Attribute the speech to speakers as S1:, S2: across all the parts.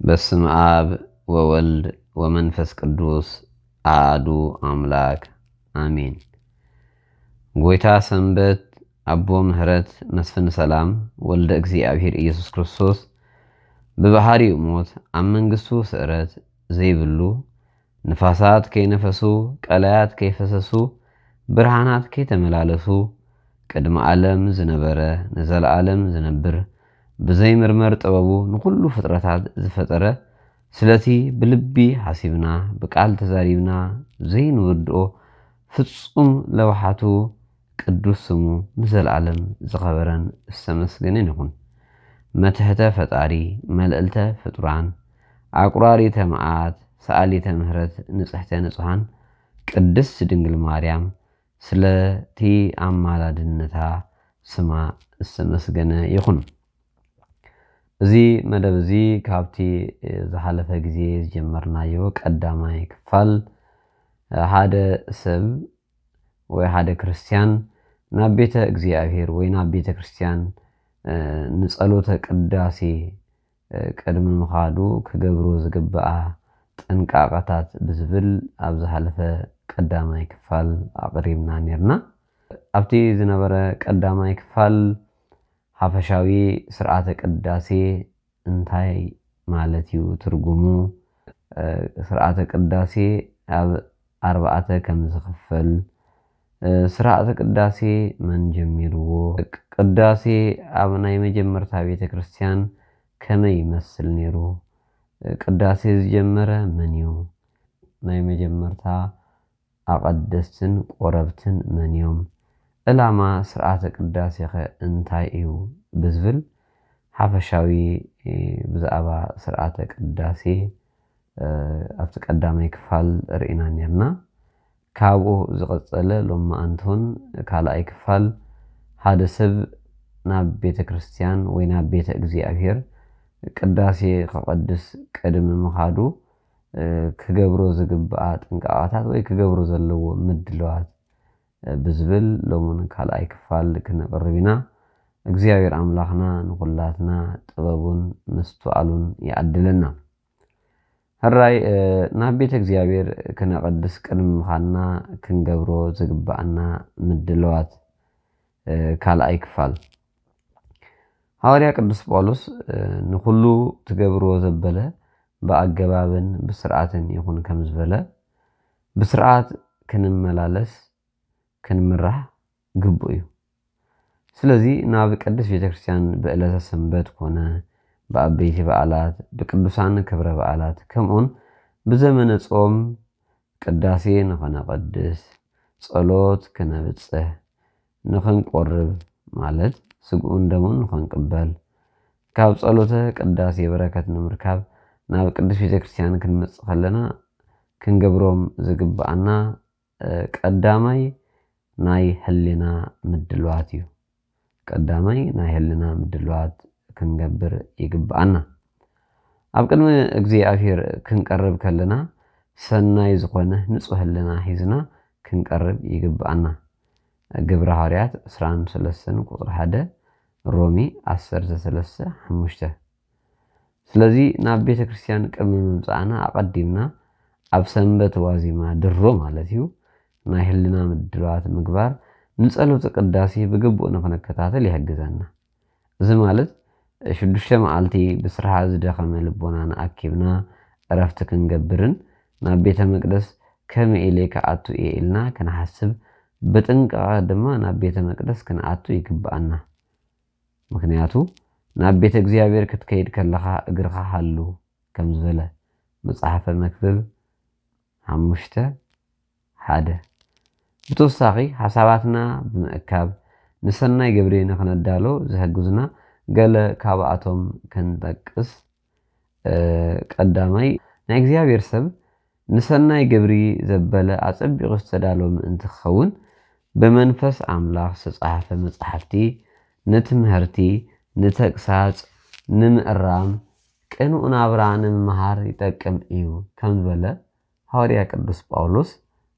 S1: بسم آب وولد ومنفس قدوس آدو أملاك آمين قويتا سنبت أبو مهرت مسفن سلام ولد أكزي أبهير إيسوس كرسوس ببهاري أموت أمن قسو سأرت زي بلو نفاسات كي نفسو كالايات كي فسسو برهانات كي تملالسو كدم عالم زنبره نزل عالم زنبره ብዘይ ምርመር ጥበቡ ንኩሉ ፍጥረታት ዝፈጠረ ስለቲ ብልቢ ሓሲብና ብቃል ተዛሪብና ዘይንውድኦ ፍጹም ለውሓቱ ቅዱስ ስሙ ንዘለዓለም ዝኸበረን ዝተመስገንን ይኹን መትሕተ ፈጣሪ መልእልተ ፍጡራን ኣቁራሪተ መዓት ሰኣሊተ ምህረት ንፅሕተ ንጹሓን ቅድስት ድንግል ማርያም ስለቲ ኣማላድነታ ስማ ዝተመስገነ ይኹን እዚ መደብ እዚ ካብቲ ዝሓለፈ ግዜ ዝጀመርናዮ ቀዳማይ ክፋል ሓደ ሰብ ወይ ሓደ ክርስትያን ናብ ቤተ እግዚኣብሄር ወይ ናብ ቤተ ክርስትያን ንፀሎተ ቅዳሴ ቅድሚ ምኻዱ ክገብሮ ዝግባኣ ጥንቃቐታት ብዝብል ኣብ ዝሓለፈ ቀዳማይ ክፋል ኣቕሪብና ነርና ኣብቲ ዝነበረ ቀዳማይ ክፋል ሀፈሻዊ ስርዓተ ቅዳሴ እንታይ ማለት እዩ ትርጉሙ? ስርዓተ ቅዳሴ ኣብ ኣርባዕተ ከም ዝኽፈል ስርዓተ ቅዳሴ መን ጀሚርዎ? ቅዳሴ ኣብ ናይ መጀመርታ ቤተ ክርስቲያን ከመይ ይመስል ነይሩ? ቅዳሴ ዝጀመረ መን እዩ? ናይ መጀመርታ ኣቐደስትን ቆረብትን መን እዮም? ዕላማ ስርዓተ ቅዳሴ ኸ እንታይ እዩ ብዝብል ሓፈሻዊ ብዛዕባ ስርዓተ ቅዳሴ ኣብቲ ቀዳማይ ክፋል ርኢና ነርና ካብኡ ዝቐፀለ ሎማዓንትሆን ካልኣይ ክፋል ሓደ ሰብ ናብ ቤተ ክርስትያን ወይ ናብ ቤተ እግዚኣብሄር ቅዳሴ ክቐድስ ቅድሚ ምኻዱ ክገብሮ ዝግብኣ ጥንቃቃታት ወይ ክገብሮ ዘለዎ ምድለዋት ብዝብል ሎምን ካልኣይ ክፋል ክነቅርብ ኢና እግዚኣብሔር ኣምላኽና ንኩላትና ጥበቡን ምስትዋኣሉን ይኣድለና ሕራይ ናብ ቤተ እግዚኣብሔር ክነቐድስ ቅድሚ ምኻንና ክንገብሮ ዝግባአና ምድለዋት ካልኣይ ክፋል ሃዋርያ ቅዱስ ጳውሎስ ንኩሉ ትገብርዎ ዘበለ ብኣገባብን ብስርዓትን ይኹን ከም ዝበለ ብስርዓት ክንመላለስ ክንምራሕ ግቡእ እዩ ስለዚ ናብ ቅድስ ቤተክርስትያን ብዕለተ ሰንበት ኮነ ብኣበይቲ በዓላት ብቅዱሳን ክብረ በዓላት ከምኡን ብዘመነ ፆም ቅዳሴ ንኸነቐድስ ፀሎት ክነብፅሕ ንኽንቆርብ ማለት ስግኡን ደሙን ንኽንቅበል ካብ ፀሎተ ቅዳሴ በረከት ንምርካብ ናብ ቅዱስ ቤተክርስትያን ክንመፅእ ከለና ክንገብሮም ዝግባአና ቀዳማይ ናይ ህሊና ምድልዋት እዩ። ቀዳማይ ናይ ህሊና ምድልዋት ክንገብር ይግብኣና ኣብ ቅድሚ እግዚኣብሄር ክንቀርብ ከለና ሰናይ ዝኾነ ንፁህ ሕሊና ሒዝና ክንቀርብ ይግባአና። ግብረ ሐዋርያት 23 ቁፅሪ 1 ሮሚ 13 5 ስለዚ ናብ ቤተ ክርስትያን ቅድሚ ምምፃእና ኣቐዲምና ኣብ ሰንበት ዋዜማ ድሮ ማለት እዩ ናይ ህልና ምድባት ምግባር ንጸሎት ቅዳሴ ብግቡእ ንኽንከታተል ይሕግዘና። እዚ ማለት ሽዱሽተ መዓልቲ ብስራሓ ዝደኸመ ልቦና ንኣኪብና ዕረፍቲ ክንገብርን ናብ ቤተ መቅደስ ከመይ ኢለ ክኣቱ እየ ኢልና ክንሓስብ ብጥንቃቐ ድማ ናብ ቤተ መቅደስ ክንኣቱ ይግብኣና ምክንያቱ ናብ ቤተ እግዚኣብሔር ክትከይድ ከለካ እግርካ ሃሉ ከም ዝበለ መፅሓፈ መክብብ ሓሙሽተ ሓደ ብተወሳኺ ሓሳባትና ብምእካብ ንሰናይ ግብሪ ንክነዳሎ ዝሕግዙና ገለ ካብኣቶም ክንጠቅስ ቀዳማይ ናይ እግዚኣብሔር ሰብ ንሰናይ ግብሪ ዘበለ ኣፀቢቑ ዝተዳሎ ምእንቲ ክኸውን ብመንፈስ ኣምላኽ ዝተፃሓፈ መፅሓፍቲ ንትምህርቲ ንተቅሳፅ ንምእራም ቅንኡ ናብራ ንምምሃር ይጠቅም እዩ ከም ዝበለ ሃዋርያ ቅዱስ ጳውሎስ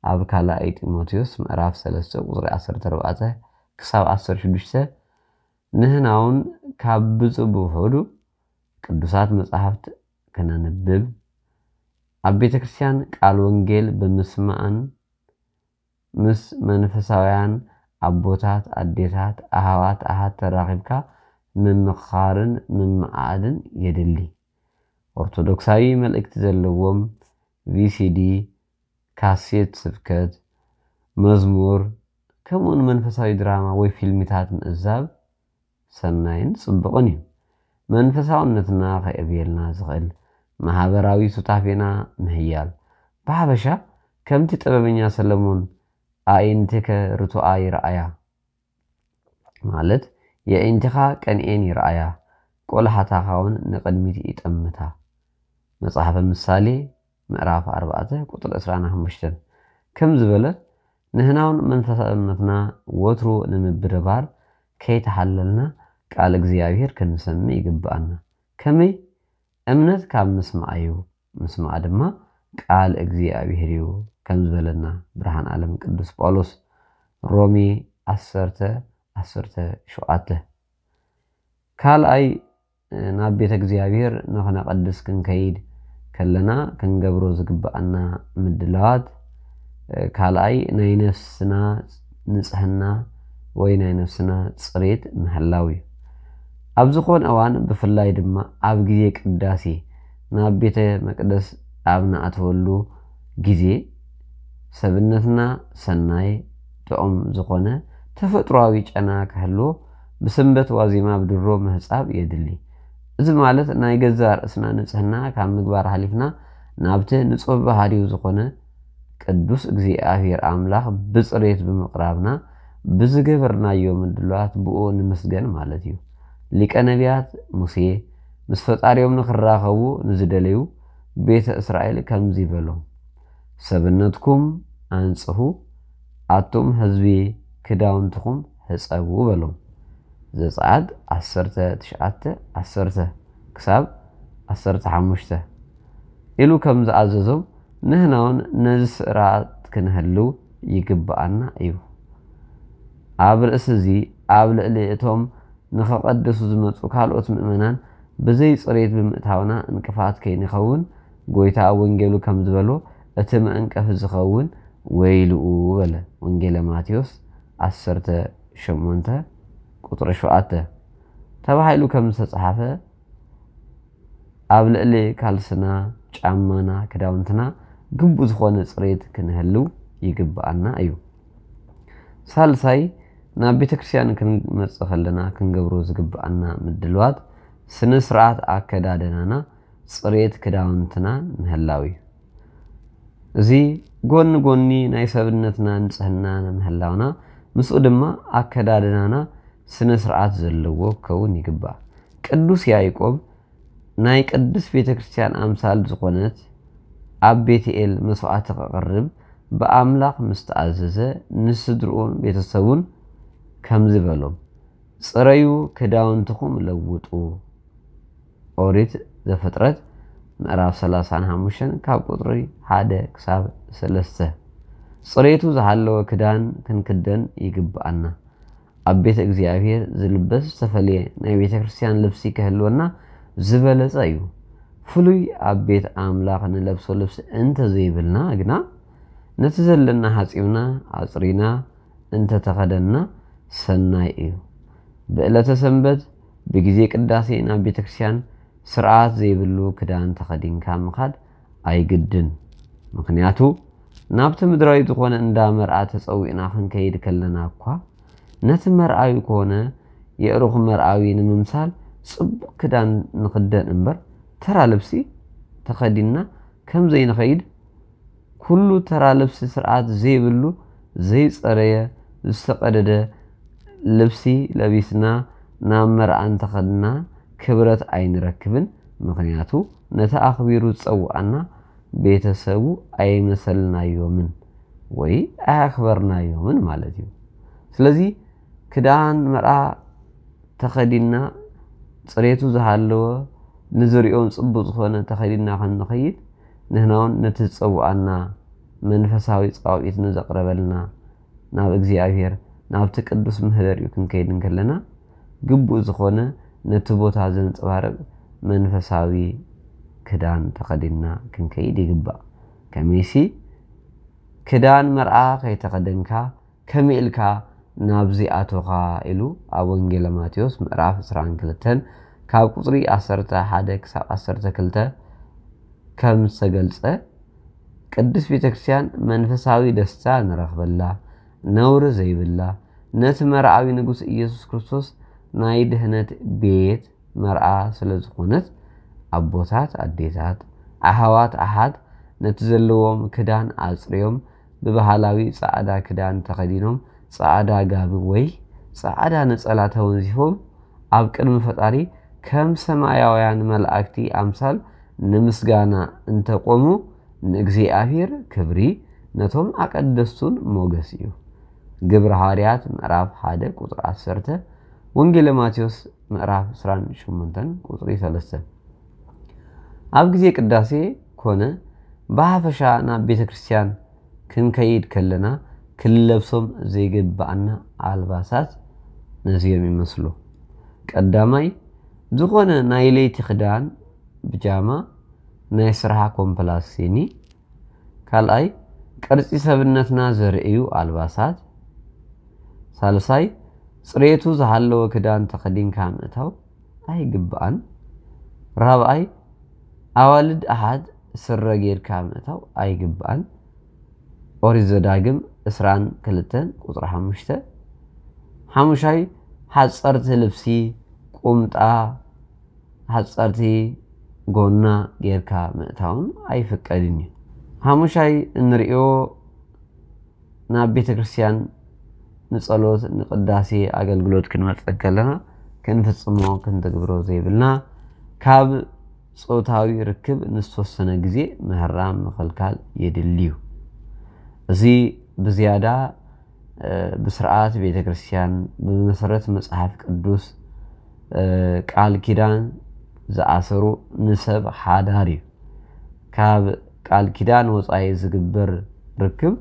S1: ኣብ ካልኣይ ጢሞቴዎስ ምዕራፍ 3 ቁፅሪ 14 ክሳብ 16 ንህናውን ካብ ብፅቡ ሆዱ ቅዱሳት መፅሓፍቲ ክነንብብ ኣብ ቤተ ክርስቲያን ቃል ወንጌል ብምስማዕን ምስ መንፈሳውያን ኣቦታት ኣዴታት ኣሃዋት ኣሃት ተራኺብካ ምምኻርን ምምዓድን የድሊ ኦርቶዶክሳዊ መልእክቲ ዘለዎም ቪሲዲ ካሴት ስብከት መዝሙር ከምኡን መንፈሳዊ ድራማ ወይ ፊልምታት ምዕዛብ ሰናይን ፅቡቕን እዩ መንፈሳውነትና ከዕብየልና ዝኽእል ማህበራዊ ሱታፌና ምህያል ብሓበሻ ከምቲ ጥበበኛ ሰለሞን ኣኢንቲከ ርቱኣ ይረኣያ ማለት የኢንቲኻ ቀንኤን ይረኣያ ቆልሓታኻ ውን ንቅድሚት ይጠምታ መጽሓፈ ምሳሌ ምዕራፍ 4 ቁጥሪ 25 ከም ዝበለ ንህናውን መንፈሳዊነትና ወትሮ ንምብርባር ከይተሓለልና ቃል እግዚኣብሔር ክንሰሚ ይግብኣና ከመይ እምነት ካብ ምስማዕ እዩ ምስማዕ ድማ ቃል እግዚኣብሔር እዩ ከም ዝበለና ብርሃን ዓለም ቅዱስ ጳውሎስ ሮሜ 10 17 ካልኣይ ናብ ቤተ እግዚኣብሔር ንኽነቐድስ ክንከይድ ከለና ክንገብሮ ዝግባአና ምድላዋት ካልኣይ ናይ ነፍስና ንፅሕና ወይ ናይ ነፍስና ፅሬት ምህላው እዩ ኣብ ዝኾነ እዋን ብፍላይ ድማ ኣብ ግዜ ቅዳሴ ናብ ቤተ መቅደስ ኣብ ንኣተወሉ ግዜ ሰብነትና ሰናይ ጥዑም ዝኾነ ተፈጥሮዊ ጨና ክህልዎ ብስንበት ዋዜማ ብድሮ ምህፃብ የድሊ። እዚ ማለት ናይ ገዛ ርእስና ንፅሕና ካብ ምግባር ሃሊፍና ናብቲ ንፁህ ባህድዩ ዝኾነ ቅዱስ እግዚኣብሔር ኣምላኽ ብፅሬት ብምቕራብና ብዝገበርናዮ ምድልዋት ብኡ ንምስገን ማለት እዩ ሊቀ ነቢያት ሙሴ ምስ ፈጣሪኦም ንክራኸቡ ንዝደለዩ ቤተ እስራኤል ከምዚ በሎም ሰብነትኩም ኣንፅሁ ኣቶም ህዝቢ ክዳውንትኩም ህፀቡ በሎም ዘፀዓት 19 10 ክሳብ 15 ኢሉ ከም ዝኣዘዞም ንሕና ውን ነዚ ስርዓት ክንህልው ይግብኣና እዩ ኣብ ርእሲ እዚ ኣብ ልዕሊ እቶም ንኽቐድሱ ዝመፁ ካልኦት ምእመናን ብዘይ ፅሬት ብምእታውና እንቅፋት ከይንኸውን ጎይታ ኣብ ወንጌሉ ከም ዝበሎ እቲ መዕንቀፊ ዝኸውን ወይልኡ በለ ወንጌለ ማቴዎስ 18 ቁጥሪ ሸውዓተ ተባሂሉ ከም ዝተፃሓፈ ኣብ ልዕሊ ካልስና ጫማና ክዳውንትና ግቡእ ዝኾነ ፅሬት ክንህልው ይግብኣና እዩ ሳልሳይ ናብ ቤተ ክርስትያን ክንመፅእ ከለና ክንገብሮ ዝግብኣና ምድልዋት ስነ ስርዓት ኣከዳደናና ፅሬት ክዳውንትና ምህላው እዩ እዚ ጎኒ ጎኒ ናይ ሰብነትና ንፅህና ምህላውና ምስኡ ድማ ኣከዳድናና ስነ ስርዓት ዘለዎ ክኸውን ይግባእ ቅዱስ ያዕቆብ ናይ ቅዱስ ቤተ ክርስትያን ኣምሳል ዝኾነት ኣብ ቤትኤል መስዋዕቲ ከቕርብ ብኣምላኽ ምስተኣዘዘ ንስድርኡን ቤተሰቡን ከም ዝበሎም ፅረዩ ክዳውንትኹም ለውጡ ኦሪት ዘፍጥረት ምዕራፍ 35 ካብ ቁጥሪ 1 ክሳብ 3 ፅሬቱ ዝሃለወ ክዳን ክንክደን ይግብኣና ኣብ ቤተ እግዚኣብሔር ዝልበስ ዝተፈለየ ናይ ቤተ ክርስትያን ልብሲ ክህልወና ዝበለፀ እዩ ፍሉይ ኣብ ቤት ኣምላኽ ንለብሶ ልብሲ እንተዘይብልና ግና ነቲ ዘለና ሓፂብና ኣፅሪና እንተተኸደና ሰናይ እዩ ብዕለተ ሰንበት ብግዜ ቅዳሴ ናብ ቤተ ክርስትያን ስርዓት ዘይብሉ ክዳን ተኸዲንካ ምኻድ ኣይግድን ምክንያቱ ናብቲ ምድራዊ ዝኾነ እንዳ መርኣ ተፀዊዕና ክንከይድ ከለና እኳ ነቲ መርኣዊ ከሆነ የእርኹ መርኣዊ ንምምሳል ፅቡቅ ክዳን ንክደን እምበር ተራ ልብሲ ተኸዲና ከም ዘይንኸይድ ኩሉ ተራ ልብሲ ስርዓት ዘይብሉ ዘይፀረየ ዝተቀደደ ልብሲ ለቢስና ናብ መርኣ እንተኸድና ክብረት ኣይንረክብን። ምክንያቱ ነቲ ኣኽቢሩ ዝፀውዓና ቤተሰቡ ኣይመሰልናዮምን ወይ ኣያክበርናዮምን ማለት እዩ። ስለዚ ክዳን መርዓ ተኸዲና ፅሬቱ ዝሃለወ ንዝሪኦም ፅቡቅ ዝኾነ ተኸዲና ከም ንኸይድ ንሕና ነቲ ዝፀውኣና መንፈሳዊ ፃውኢት ንዘቕረበልና ናብ እግዚኣብሄር ናብቲ ቅዱስ እዩ ክንከይድን ከለና ግቡእ ዝኾነ ነቲ ቦታ ዘንፀባርቕ መንፈሳዊ ክዳን ተኸዲና ክንከይድ ይግባእ ከመይሲ ክዳን መርዓ ከይተኸደንካ ከመይ ኢልካ ናብዚኣቶኻ ኢሉ ኣብ ወንጌለ ማቴዎስ ምዕራፍ 22 ካብ ቁፅሪ 11 ክሳብ 12 ከም ዝተገልፀ ቅዱስ ቤተ ክርስትያን መንፈሳዊ ደስታ ንረኽበላ ነውሪ ዘይብላ ነቲ መርኣዊ ንጉስ ኢየሱስ ክርስቶስ ናይ ድህነት ቤት መርኣ ስለ ዝኾነት ኣቦታት ኣዴታት ኣሃዋት ኣሓት ነቲ ዘለዎም ክዳን ኣፅርዮም ብባህላዊ ፃዕዳ ክዳን ተኸዲኖም ጻዕዳ ጋቢ ወይ ጻዕዳ ነጸላ ተወዚፎም ኣብ ቅድሚ ፈጣሪ ከም ሰማያውያን መላእክቲ ኣምሳል ንምስጋና እንተቆሙ ንእግዚኣብሔር ክብሪ ነቶም ኣቀደስቱን ሞገስ እዩ ግብሪ ሃርያት ምዕራፍ 1 ቁጥሪ 10 ወንጌለ ማቴዎስ ምዕራፍ 28 ቁጥሪ 3 ኣብ ግዜ ቅዳሴ ኮነ ብሓፈሻ ናብ ቤተ ክርስቲያን ክንከይድ ከለና ክንለብሶም ዘይግባእና ኣልባሳት ነዚኦም ይመስሉ ቀዳማይ ዝኾነ ናይ ለይቲ ክዳን ብጃማ ናይ ስራሓ ኮምፕላሲኒ ካልኣይ ቅርፂ ሰብነትና ዘርእዩ ኣልባሳት ሳልሳይ ፅሬቱ ዝሃለወ ክዳን ተኸዲንካ ምእታው ኣይግባእን ራብኣይ ኣዋልድ ኣሓድ ስረ ጌርካ ምእታው ኣይግባእን ኦሪት ዘዳግም ዕስራን ክልተን ቁፅሪ ሓሙሽተ ሓሙሻይ ሓፀርቲ ልብሲ ቁምጣ ሓፀርቲ ጎና ጌርካ ምእታውን ኣይፍቀድን እዩ ሓሙሻይ እንሪኦ ናብ ቤተ ክርስትያን ንፀሎት ንቅዳሴ ኣገልግሎት ክንመፅእ ከለና ክንፍፅሞ ክንትግብሮ ዘይብልና ካብ ፆታዊ ርክብ ንዝተወሰነ ግዜ ምህራም የድል እዩ እዚ ብዝያዳ ብስርዓት ቤተ ክርስቲያን ብመሰረት መጽሐፍ ቅዱስ ቃል ኪዳን ዝኣሰሩ ንሰብ ሓዳር እዩ ካብ ቃል ኪዳን ወፃኢ ዝግበር ርክብ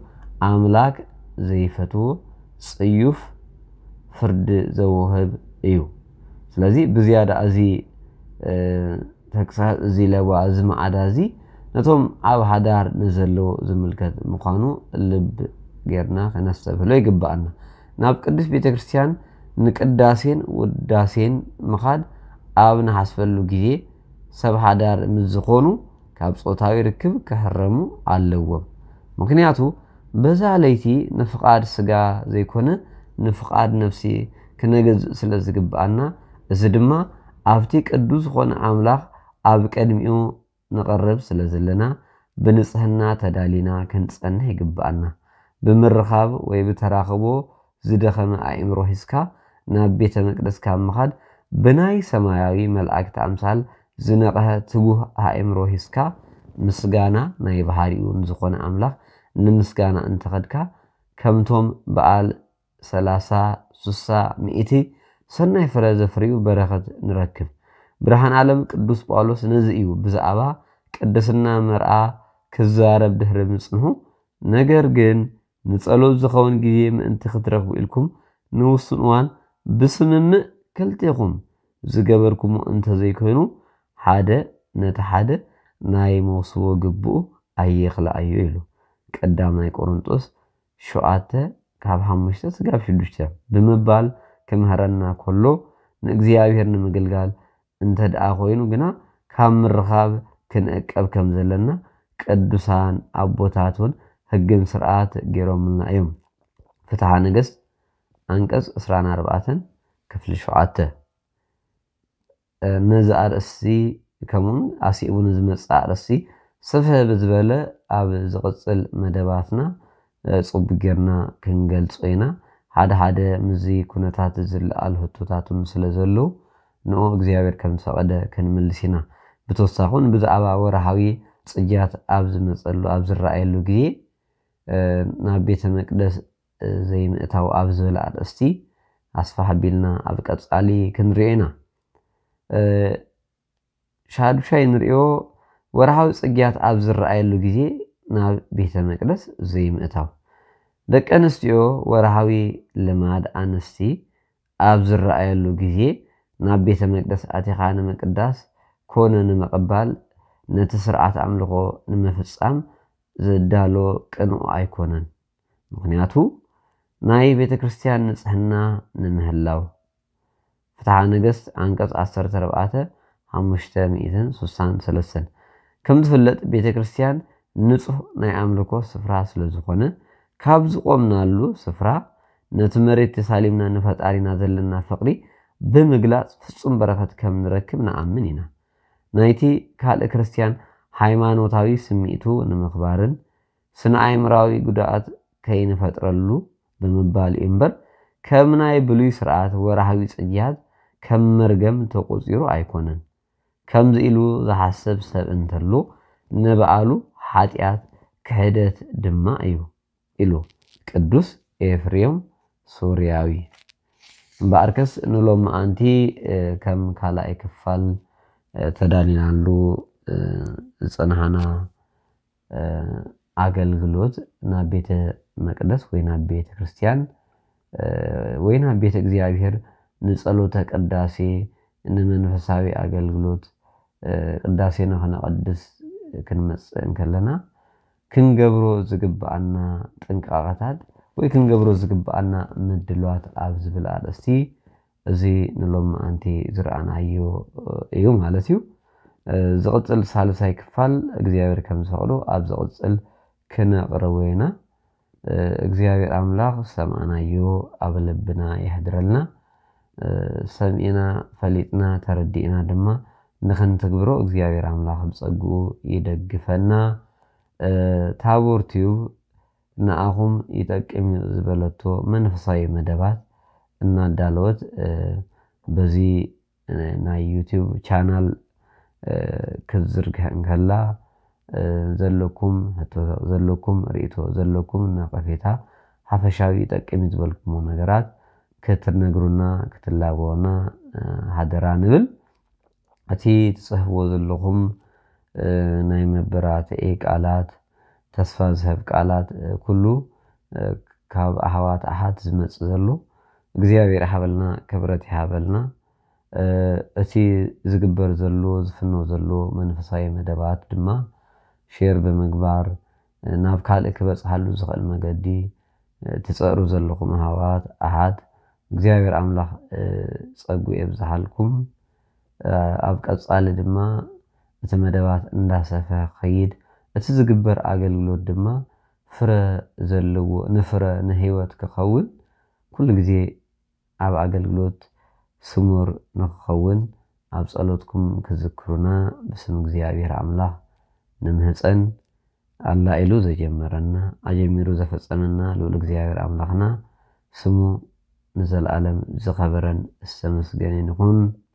S1: ኣምላክ ዘይፈትዎ ፅዩፍ ፍርዲ ዘውህብ እዩ ስለዚ ብዝያዳ እዚ ተክሳስ እዚ ለባ እዚ መዓዳ እዚ ነቶም ኣብ ሓዳር ንዘለዎ ዝምልከት ምኳኑ ልብ ጌርና ከነሰብህሎ ይግባአና ናብ ቅዱስ ቤተ ክርስቲያን ንቅዳሴን ውዳሴን ምኻድ ኣብ ንሓስፈሉ ግዜ ሰብ ሓዳር ምዝኾኑ ካብ ፆታዊ ርክብ ክሕረሙ ኣለዎም ምክንያቱ በዛ ለይቲ ንፍቓድ ስጋ ዘይኮነ ንፍቓድ ነፍሲ ክነገዝእ ስለ ዝግብኣና እዚ ድማ ኣብቲ ቅዱስ ዝኾነ ኣምላኽ ኣብ ቀድሚኡ ንቐርብ ስለ ዘለና ብንፅህና ተዳሊና ክንፀንሕ ይግብኣና ብምርኻብ ወይ ብተራኽቦ ዝደኸመ ኣእምሮ ሒዝካ ናብ ቤተ መቅደስ ካብ ምኻድ ብናይ ሰማያዊ መላእክቲ ኣምሳል ዝነቕሐ ትጉህ ኣእምሮ ሒዝካ ምስጋና ናይ ባህሪኡን ዝኾነ ኣምላኽ ንምስጋና እንተኸድካ ከምቶም በዓል ሰላሳ ስሳ ሚእቲ ሰናይ ፍረ ዘፍርዩ በረኸት ንረክብ ብርሃን ዓለም ቅዱስ ጳውሎስ ነዚ እዩ ብዛዕባ ቅድስና መርኣ ክዛረብ ድሕሪ ምፅንሁ ነገር ግን ንጸሎት ዝኸውን ግዜ ምእንቲ ክትረኽቡ ኢልኩም ንውሱን እዋን ብስምምእ ክልቴኹም ዝገበርኩሞ እንተዘይኮይኑ ሓደ ነቲ ሓደ ናይ መውስቦ ግብኡ ኣየኽላኣዩ ኢሉ ቀዳማይ ቆሮንጦስ ሸውዓተ ካብ ሓሙሽተ ስጋብ ሽዱሽተ ብምባል ክምህረና ከሎ ንእግዚኣብሔር ንምግልጋል እንተ ደኣ ኮይኑ ግና ካብ ምርኻብ ክንእቀብ ከም ዘለና ቅዱሳን እውን ሕግን ስርዓት ገይሮምና እዮም ፍትሓ ነገስት ኣንቀጽ 24 ክፍሊ 7 ነዚ ኣርእሲ ከምኡውን ኣሲቡ ንዝመፅእ ኣርእሲ ስፍሕ ብዝበለ ኣብ ዝቕፅል መደባትና ፅቡ ጌርና ክንገልፆ ኢና ሓደ ሓደ ምዚ ኩነታት ዝለኣል ህቶታትን ስለ ዘለዉ ንኡ እግዚኣብሔር ከም ዝፈቐደ ክንምልስ ኢና ብተወሳኹን ብዛዕባ ወርሃዊ ፅጃት ኣብ ዝመፀሉ ኣብ ዝረኣየሉ ግዜ ናብ ቤተ መቅደስ ዘይምእታዊ ኣብ ዝብል ኣርእስቲ ኣስፋ ኣቢልና ኣብ ቀፃሊ ክንሪኦ ኢና ሻዱሻይ ንሪኦ ወርሃዊ ፅግያት ኣብ ዝረኣየሉ ግዜ ናብ ቤተ መቅደስ ዘይምእታው ደቂ ኣንስትዮ ወርሃዊ ልማድ ኣንስቲ ኣብ ዝረኣየሉ ግዜ ናብ ቤተ መቅደስ ኣቲኻ ንምቅዳስ ኮነ ንምቕባል ነቲ ስርዓት ኣምልኾ ንምፍፃም ዝዳሎ ቅንዑ ኣይኮነን ምክንያቱ ናይ ቤተ ክርስትያን ንፅሕና ንምህላው ፍትሓ ነገሥት ኣንቀፅ 14 563 ከም ዝፍለጥ ቤተ ክርስትያን ንፁህ ናይ ኣምልኮ ስፍራ ስለ ዝኾነ ካብ ዝቆምናሉ ስፍራ ነቲ መሬት ተሳሊምና ንፈጣሪና ዘለና ፍቕሪ ብምግላፅ ፍፁም በረኸት ከም ንረክብ ንኣምን ኢና ናይቲ ካልእ ክርስትያን ሃይማኖታዊ ስሚቱ ንምኽባርን ስነ ኣእምራዊ ጉድኣት ከይንፈጥረሉ ብምባል እዩ እምበር ከም ናይ ብሉይ ስርዓት ወራሃዊ ፅግያት ከም መርገም ተቆፂሩ ኣይኮነን። ከምዚ ኢሉ ዝሓሰብ ሰብ እንተሎ ንበኣሉ ሓጢኣት ክሕደት ድማ እዩ ኢሉ ቅዱስ ኤፍሬም ሶርያዊ። እምበኣርከስ ንሎም ኣንቲ ከም ካልኣይ ክፋል ተዳሊናሉ ፅንሃና አገልግሎት ናብ ቤተ መቅደስ ወይ ናብ ቤተ ክርስቲያን ወይ ናብ ቤተ እግዚኣብሔር ንፀሎተ ቅዳሴ ንመንፈሳዊ አገልግሎት ቅዳሴና ክነቐድስ ክንመፅእ እንከለና ክንገብሮ ዝግባኣና ጥንቃቐታት ወይ ክንገብሮ ዝግባኣና ምድልዋት ኣብ ዝብል ኣርእስቲ እዚ ንሎም መዓንቲ ዝረኣናዮ እዩ ማለት እዩ። ዝቕፅል ሳልሳይ ክፋል እግዚኣብሔር ከም ዝፈቕዶ ኣብ ዝቕፅል ክነቕርቦ ኢና እግዚኣብሔር ኣምላኽ ሰማዕናዮ ኣብ ልብና ይሕድረልና ሰሚዕና ፈሊጥና ተረዲእና ድማ ንክንትግብሮ እግዚኣብሔር ኣምላኽ ብፀጉኡ ይደግፈና ታቦር ቲዩብ ንኣኹም ይጠቅም ዝበለቶ መንፈሳዊ መደባት እናዳለወት በዚ ናይ ዩቲዩብ ቻናል ከዝርግሐንከላ ዘለኩም ሕቶ ዘለኩም ርእቶ ዘለኩም ነቐፌታ ሓፈሻዊ ጠቅሚ እዩ ዝበልኩሞ ነገራት ክትነግሩና ክትላበወና ሃደራ ንብል እቲ ትፅሕፍዎ ዘለኹም ናይ መበራትዒ ቃላት ተስፋ ዝህብ ቃላት ኩሉ ካብ ኣሕዋት ኣሓት ዝመፅእ ዘሎ እግዚኣብሔር ሃበልና ክብረት ይሃበልና እቲ ዝግበር ዘሎ ዝፍኖ ዘሎ መንፈሳዊ መደባት ድማ ሼር ብምግባር ናብ ካልእ ክበፅሓሉ ዝኽእል መገዲ ትፀሩ ዘለኹም ኣሕዋት ኣሓት እግዚኣብሔር ኣምላኽ ፀጉኡ የብዝሓልኩም ኣብ ቀፃሊ ድማ እቲ መደባት እንዳሰፈ ክኸይድ እቲ ዝግበር ኣገልግሎት ድማ ፍረ ዘለዎ ንፍረ ንሂወት ክኸውን ኩሉ ግዜ ኣብ ኣገልግሎት ስሙር ንክኸውን ኣብ ጸሎትኩም ክዝክሩና ብስም እግዚኣብሔር ኣምላኽ ንምህፀን ኣላ ኢሉ ዘጀመረና ኣጀሚሩ ዘፈጸመና ልዑል እግዚኣብሔር ኣምላኽና ስሙ ንዘለዓለም ዝኸበረን ዝተመስገነን ይኹን።